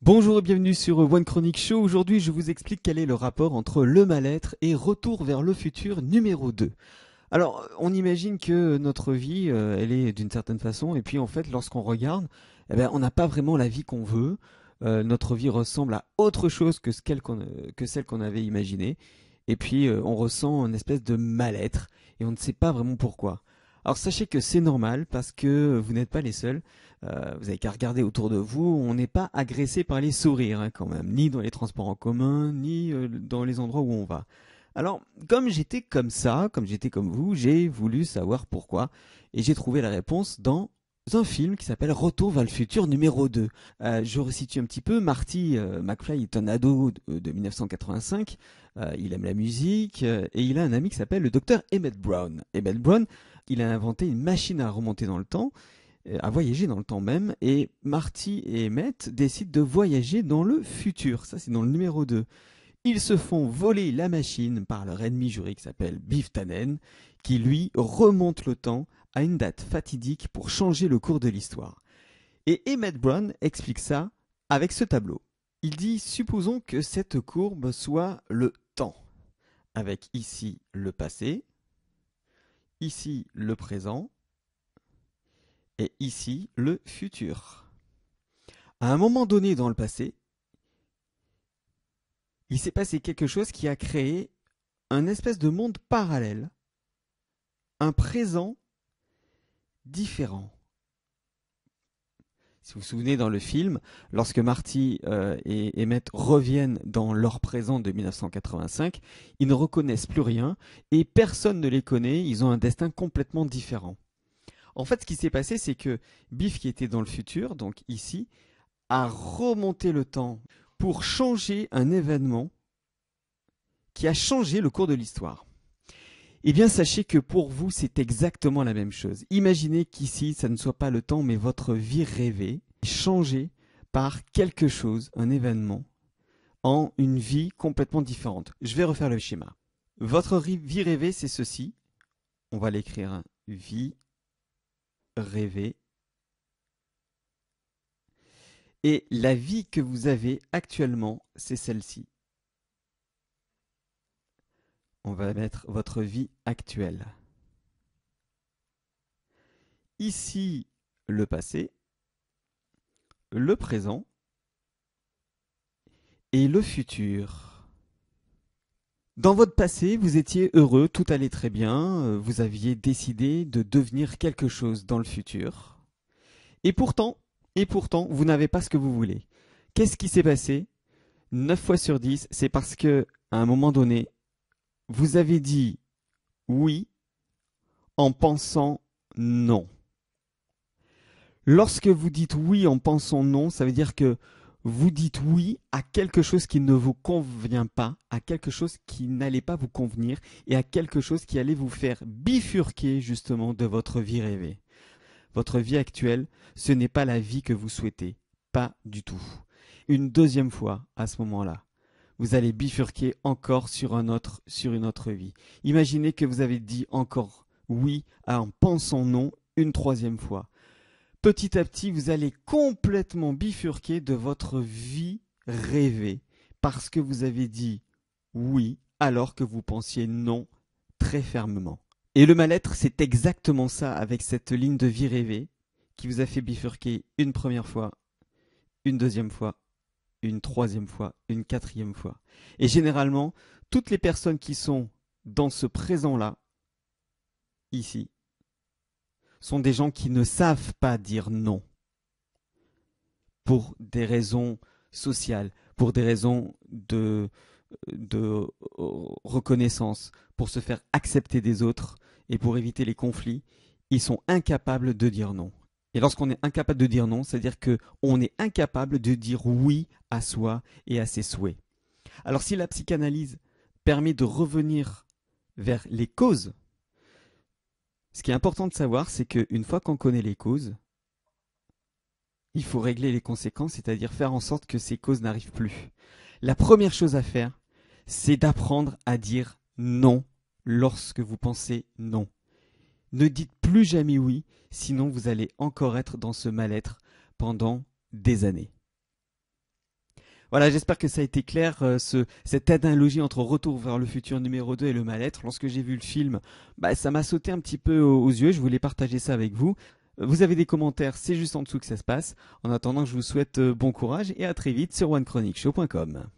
Bonjour et bienvenue sur One Chronic Show. Aujourd'hui, je vous explique quel est le rapport entre le mal-être et Retour vers le futur numéro 2. Alors, on imagine que notre vie, euh, elle est d'une certaine façon, et puis en fait, lorsqu'on regarde, eh ben, on n'a pas vraiment la vie qu'on veut. Euh, notre vie ressemble à autre chose que, euh, celle qu'on avait imaginée. Et puis, on ressent une espèce de mal-être, et on ne sait pas vraiment pourquoi. Alors sachez que c'est normal parce que vous n'êtes pas les seuls. Euh, vous avez qu'à regarder autour de vous, on n'est pas agressé par les sourires hein, quand même, ni dans les transports en commun, ni euh, dans les endroits où on va. Alors, comme j'étais comme ça, comme j'étais comme vous, j'ai voulu savoir pourquoi, et j'ai trouvé la réponse dans un film qui s'appelle Retour vers le futur numéro 2. Euh, je resitue un petit peu, Marty McFly est un ado de, 1985, il aime la musique et il a un ami qui s'appelle le docteur Emmett Brown. Emmett Brown il a inventé une machine à remonter dans le temps, euh, à voyager dans le temps même, et Marty et Emmett décident de voyager dans le futur. Ça, c'est dans le numéro 2. Ils se font voler la machine par leur ennemi juré qui s'appelle Biff Tannen, qui lui remonte le temps à une date fatidique pour changer le cours de l'histoire. Et Emmett Brown explique ça avec ce tableau. Il dit supposons que cette courbe soit le temps, avec ici le passé, ici le présent et ici le futur. À un moment donné dans le passé, il s'est passé quelque chose qui a créé un espèce de monde parallèle, un présent différent. Si vous vous souvenez dans le film, lorsque Marty euh, et Emmett reviennent dans leur présent de 1985, ils ne reconnaissent plus rien et personne ne les connaît, ils ont un destin complètement différent. En fait, ce qui s'est passé, c'est que Biff, qui était dans le futur, donc ici, a remonté le temps pour changer un événement qui a changé le cours de l'histoire. Eh bien, sachez que pour vous, c'est exactement la même chose. Imaginez qu'ici, ça ne soit pas le temps, mais votre vie rêvée, changée par quelque chose, un événement, en une vie complètement différente. Je vais refaire le schéma. Votre vie rêvée, c'est ceci. On va l'écrire. Hein. Vie rêvée. Et la vie que vous avez actuellement, c'est celle-ci. On va mettre votre vie actuelle. Ici, le passé, le présent et le futur. Dans votre passé, vous étiez heureux, tout allait très bien, euh, vous aviez décidé de devenir quelque chose dans le futur. Et pourtant, et pourtant, vous n'avez pas ce que vous voulez. Qu'est-ce qui s'est passé 9 fois sur 10, c'est parce que, à un moment donné, vous avez dit oui en pensant non. Lorsque vous dites oui en pensant non, ça veut dire que vous dites oui à quelque chose qui ne vous convient pas, à quelque chose qui n'allait pas vous convenir et à quelque chose qui allait vous faire bifurquer justement de votre vie rêvée. Votre vie actuelle, ce n'est pas la vie que vous souhaitez, pas du tout. Une deuxième fois à ce moment-là vous allez bifurquer encore sur autre, sur une autre vie. Imaginez que vous avez dit encore oui en pensant non une troisième fois. Petit à petit, vous allez complètement bifurquer de votre vie rêvée parce que vous avez dit oui alors que vous pensiez non très fermement. Et le mal-être, c'est exactement ça avec cette ligne de vie rêvée qui vous a fait bifurquer une première fois, une deuxième fois une troisième fois, une quatrième fois. Et généralement, toutes les personnes qui sont dans ce présent-là, ici, sont des gens qui ne savent pas dire non pour des raisons sociales, pour des raisons de, reconnaissance, pour se faire accepter des autres et pour éviter les conflits, ils sont incapables de dire non. Et lorsqu'on est incapable de dire non, c'est-à-dire qu'on est incapable de dire oui à soi et à ses souhaits. Alors si la psychanalyse permet de revenir vers les causes, ce qui est important de savoir, c'est qu'une fois qu'on connaît les causes, il faut régler les conséquences, c'est-à-dire faire en sorte que ces causes n'arrivent plus. La première chose à faire, c'est d'apprendre à dire non lorsque vous pensez non. Ne dites plus jamais oui, sinon vous allez encore être dans ce mal-être pendant des années. Voilà, j'espère que ça a été clair, euh, cette analogie entre Retour vers le futur numéro 2 et le mal-être. Lorsque j'ai vu le film, bah, ça m'a sauté un petit peu aux, aux yeux, je voulais partager ça avec vous. Euh, vous avez des commentaires, c'est juste en dessous que ça se passe. En attendant, je vous souhaite euh, bon courage et à très vite sur onechronicshow.com.